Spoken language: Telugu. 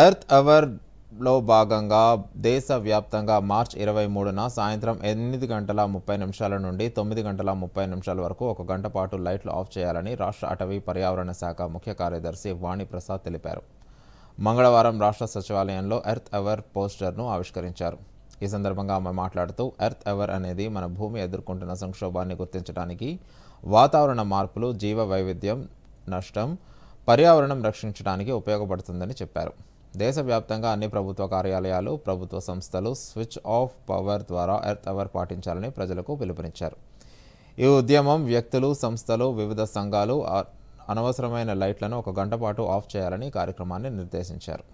ఎర్త్ అవర్ లో భాగంగా దేశవ్యాప్తంగా మార్చ్ ఇరవై మూడున సాయంత్రం ఎనిమిది గంటల ముప్పై నిమిషాల నుండి తొమ్మిది గంటల ముప్పై నిమిషాల వరకు ఒక గంట పాటు లైట్లు ఆఫ్ చేయాలని రాష్ట్ర అటవీ పర్యావరణ శాఖ ముఖ్య కార్యదర్శి వాణిప్రసాద్ తెలిపారు మంగళవారం రాష్ట్ర సచివాలయంలో ఎర్త్ అవర్ పోస్టర్ను ఆవిష్కరించారు ఈ సందర్భంగా ఆమె మాట్లాడుతూ ఎర్త్ అవర్ అనేది మన భూమి ఎదుర్కొంటున్న సంక్షోభాన్ని గుర్తించడానికి వాతావరణ మార్పులు జీవ వైవిధ్యం నష్టం పర్యావరణం రక్షించడానికి ఉపయోగపడుతుందని చెప్పారు దేశవ్యాప్తంగా అన్ని ప్రభుత్వ కార్యాలయాలు ప్రభుత్వ సంస్థలు స్విచ్ ఆఫ్ పవర్ ద్వారా ఎర్త్ అవర్ పాటించాలని ప్రజలకు పిలుపునిచ్చారు ఈ ఉద్యమం వ్యక్తులు సంస్థలు వివిధ సంఘాలు అనవసరమైన లైట్లను ఒక గంట పాటు ఆఫ్ చేయాలని కార్యక్రమాన్ని నిర్దేశించారు